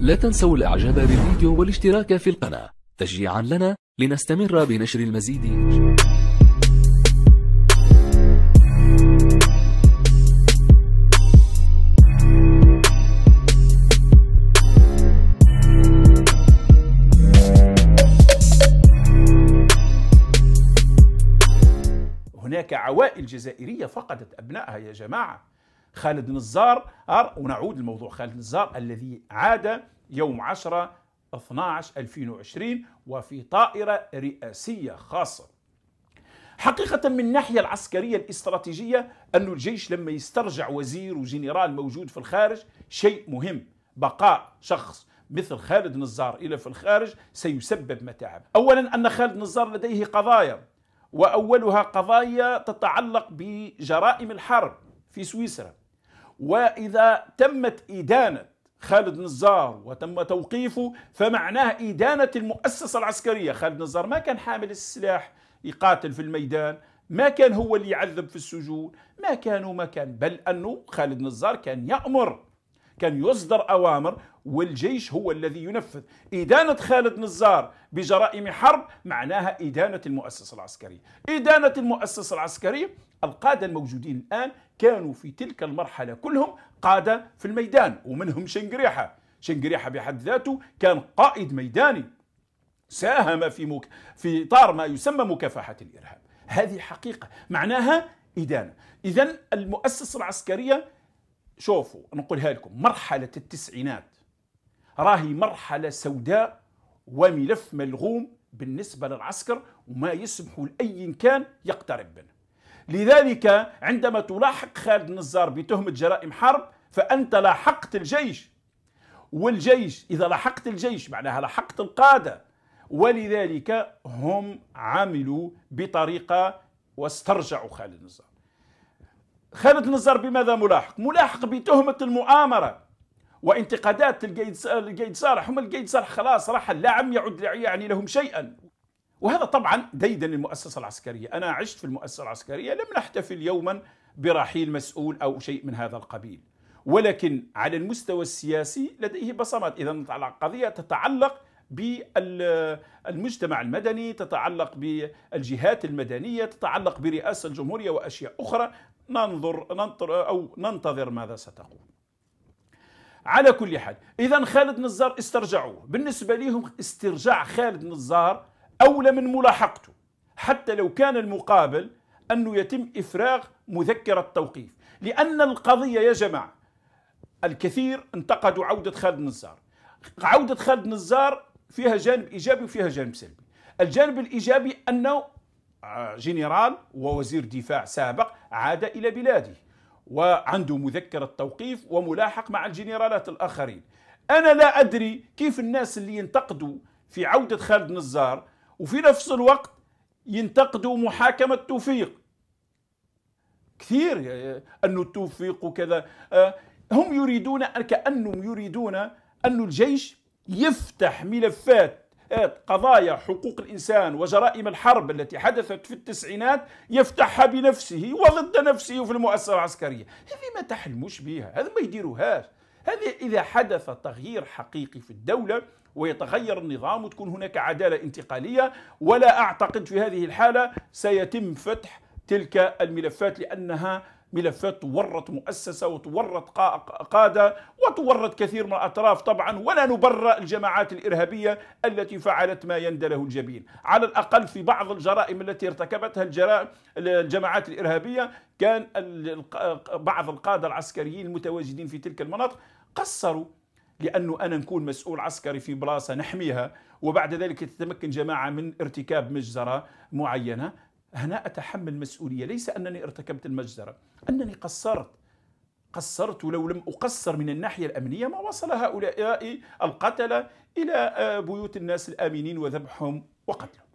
لا تنسوا الإعجاب بالفيديو والاشتراك في القناة تشجيعا لنا لنستمر بنشر المزيد هناك عوائل جزائرية فقدت أبنائها يا جماعة خالد نزار ونعود لموضوع خالد نزار الذي عاد يوم 10 12 2020 وفي طائرة رئاسية خاصة حقيقة من الناحية العسكرية الاستراتيجية أن الجيش لما يسترجع وزير وجنرال موجود في الخارج شيء مهم بقاء شخص مثل خالد نزار إلى في الخارج سيسبب متاعب أولا أن خالد نزار لديه قضايا وأولها قضايا تتعلق بجرائم الحرب في سويسرا وإذا تمت إدانة خالد نزار وتم توقيفه فمعناه إدانة المؤسسة العسكرية خالد نزار ما كان حامل السلاح يقاتل في الميدان ما كان هو اللي يعذب في السجون ما كان وما كان بل أنه خالد نزار كان يأمر كان يصدر أوامر والجيش هو الذي ينفذ إدانة خالد نزار بجرائم حرب معناها إدانة المؤسسة العسكرية إدانة المؤسسة العسكرية القادة الموجودين الآن كانوا في تلك المرحلة كلهم قادة في الميدان ومنهم شنقريحة شنقريحة بحد ذاته كان قائد ميداني ساهم في مك... في إطار ما يسمى مكافحة الإرهاب هذه حقيقة معناها إدانة إذا المؤسسة العسكرية شوفوا نقولها لكم مرحلة التسعينات راهي مرحلة سوداء وملف ملغوم بالنسبة للعسكر وما يسمح لأي كان يقترب منه لذلك عندما تلاحق خالد النزار بتهمة جرائم حرب فأنت لاحقت الجيش والجيش إذا لاحقت الجيش معناها لاحقت القادة ولذلك هم عملوا بطريقة واسترجعوا خالد النزار خالد النزار بماذا ملاحق؟ ملاحق بتهمة المؤامرة وانتقادات القيد صالح هم القيد صالح خلاص راح عم يعد يعني لهم شيئا وهذا طبعا ديدا المؤسسة العسكرية أنا عشت في المؤسسة العسكرية لم نحتفل يوما برحيل مسؤول أو شيء من هذا القبيل ولكن على المستوى السياسي لديه بصمات إذا القضية تتعلق بالمجتمع المدني تتعلق بالجهات المدنية تتعلق برئاسة الجمهورية وأشياء أخرى ننظر أو ننتظر ماذا ستقول على كل حال اذا خالد نزار استرجعوه بالنسبه لهم استرجاع خالد نزار اولى من ملاحقته حتى لو كان المقابل انه يتم افراغ مذكره التوقيف لان القضيه يا جماعه الكثير انتقدوا عوده خالد نزار عوده خالد نزار فيها جانب ايجابي وفيها جانب سلبي الجانب الايجابي انه آه، جنرال ووزير دفاع سابق عاد الى بلاده وعنده مذكرة توقيف وملاحق مع الجنرالات الآخرين أنا لا أدري كيف الناس اللي ينتقدوا في عودة خالد نزار وفي نفس الوقت ينتقدوا محاكمة توفيق كثير آه، أنه توفيق وكذا آه، هم يريدون كأنهم يريدون أن الجيش يفتح ملفات إيه، قضايا حقوق الإنسان وجرائم الحرب التي حدثت في التسعينات يفتحها بنفسه وضد نفسه في المؤسسة العسكرية هذه ما تحلموش بها هذا ما يديروهاش هذا إذا حدث تغيير حقيقي في الدولة ويتغير النظام وتكون هناك عدالة انتقالية ولا أعتقد في هذه الحالة سيتم فتح تلك الملفات لأنها ملفات تورط مؤسسة وتورط قادة وتورط كثير من الأطراف طبعا ولا نبرأ الجماعات الإرهابية التي فعلت ما يندى له الجبين على الأقل في بعض الجرائم التي ارتكبتها الجماعات الإرهابية كان بعض القادة العسكريين المتواجدين في تلك المناطق قصروا لأنه أنا نكون مسؤول عسكري في بلاصة نحميها وبعد ذلك تتمكن جماعة من ارتكاب مجزرة معينة هنا أتحمل مسؤولية ليس أنني ارتكبت المجزرة أنني قصرت قصرت ولو لم أقصر من الناحية الأمنية ما وصل هؤلاء القتلة إلى آه، بيوت الناس الآمنين وذبحهم وقتلهم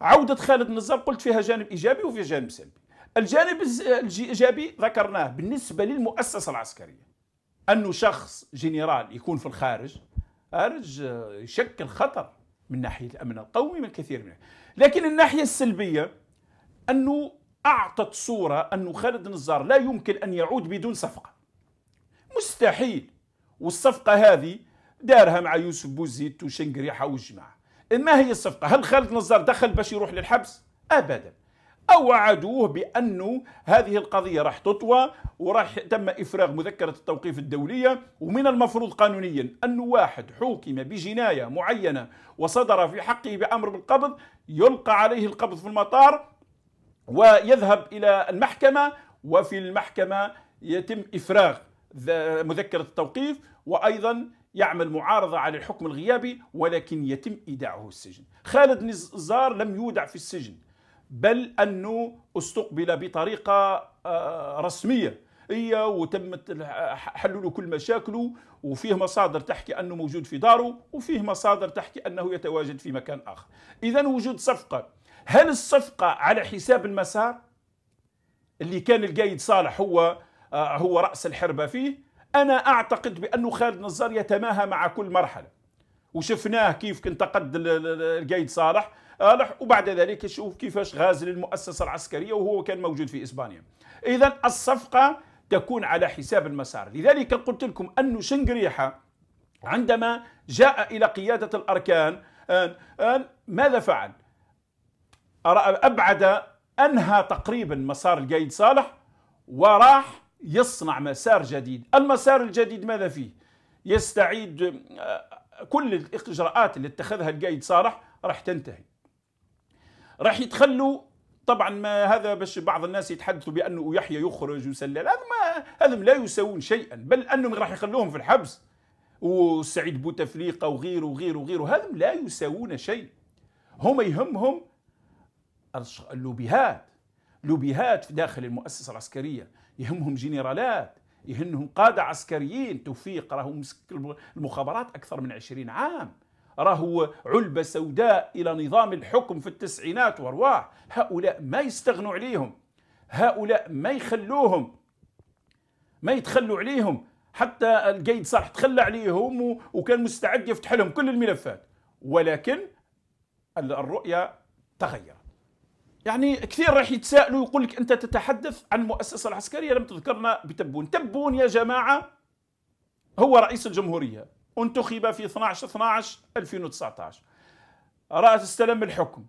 عودة خالد النظام قلت فيها جانب إيجابي وفيها جانب سلبي الجانب الإيجابي ذكرناه بالنسبة للمؤسسة العسكرية أنه شخص جنرال يكون في الخارج خارج آه، يشكل خطر من ناحيه الامن القومي من كثير منه لكن الناحيه السلبيه انه اعطت صوره انه خالد نزار لا يمكن ان يعود بدون صفقه مستحيل والصفقه هذه دارها مع يوسف بوزيد وشنقريحه والجماعه ما هي الصفقه هل خالد نزار دخل باش يروح للحبس ابدا أو وعدوه بأنه هذه القضية راح تطوى وراح تم إفراغ مذكرة التوقيف الدولية ومن المفروض قانونيا أن واحد حوكم بجناية معينة وصدر في حقه بأمر بالقبض يلقى عليه القبض في المطار ويذهب إلى المحكمة وفي المحكمة يتم إفراغ مذكرة التوقيف وأيضا يعمل معارضة على الحكم الغيابي ولكن يتم إيداعه السجن خالد نزار لم يودع في السجن بل أنه استقبل بطريقة آه، رسمية هي وتمت حلوا له كل مشاكله وفيه مصادر تحكي أنه موجود في داره وفيه مصادر تحكي أنه يتواجد في مكان آخر إذا وجود صفقة هل الصفقة على حساب المسار اللي كان القايد صالح هو آه، هو رأس الحربة فيه أنا أعتقد بأنه خالد نزار يتماهى مع كل مرحلة وشفناه كيف انتقد القايد صالح صالح وبعد ذلك شوف كيفاش غازل المؤسسه العسكريه وهو كان موجود في اسبانيا اذا الصفقه تكون على حساب المسار لذلك قلت لكم أن شنقريحة عندما جاء إلى قيادة الأركان ماذا فعل أبعد أنهى تقريبا مسار القايد صالح وراح يصنع مسار جديد المسار الجديد ماذا فيه يستعيد كل الاجراءات اللي اتخذها القايد صالح راح تنتهي راح يتخلوا طبعا ما هذا باش بعض الناس يتحدثوا بانه يحيى يخرج وسلل هذا ما هذم لا يسوون شيئا بل انهم راح يخلوهم في الحبس وسعيد بوتفليقه وغيره وغيره وغيره هذم لا يسوون شيء هم يهمهم اللوبيهات لوبيهات في داخل المؤسسه العسكريه يهمهم جنرالات يهنهم قادة عسكريين توفيق راهو مسك المخابرات أكثر من عشرين عام راهو علبة سوداء إلى نظام الحكم في التسعينات وأرواح هؤلاء ما يستغنوا عليهم هؤلاء ما يخلوهم ما يتخلوا عليهم حتى القيد صالح تخلى عليهم وكان مستعد يفتح لهم كل الملفات ولكن الرؤية تغيرت يعني كثير راح يتساءلوا يقول لك انت تتحدث عن المؤسسه العسكريه لم تذكرنا بتبون تبون يا جماعه هو رئيس الجمهوريه انتخب في 12 12 2019 راس استلم الحكم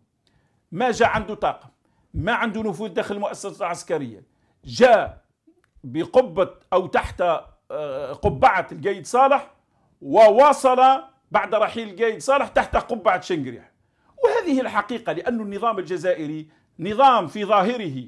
ما جاء عنده طاقم ما عنده نفوذ داخل المؤسسه العسكريه جاء بقبه او تحت آه، قبعه القايد صالح وواصل بعد رحيل القايد صالح تحت قبعه شنقريح وهذه الحقيقة لأن النظام الجزائري نظام في ظاهره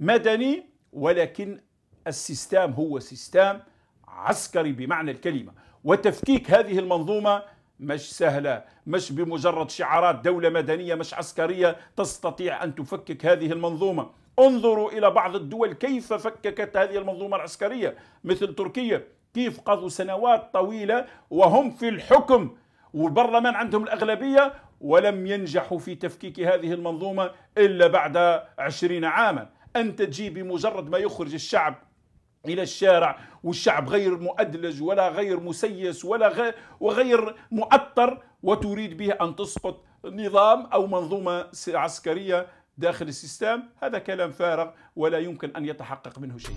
مدني ولكن السيستام هو سيستام عسكري بمعنى الكلمة وتفكيك هذه المنظومة مش سهلة مش بمجرد شعارات دولة مدنية مش عسكرية تستطيع أن تفكك هذه المنظومة انظروا إلى بعض الدول كيف فككت هذه المنظومة العسكرية مثل تركيا كيف قضوا سنوات طويلة وهم في الحكم والبرلمان عندهم الأغلبية ولم ينجحوا في تفكيك هذه المنظومة إلا بعد عشرين عاما أنت تجي بمجرد ما يخرج الشعب الى الشارع والشعب غير مؤدلج ولا غير مسيس ولا غير وغير مؤطر وتريد به ان تسقط نظام او منظومه عسكريه داخل السيستم هذا كلام فارغ ولا يمكن ان يتحقق منه شيء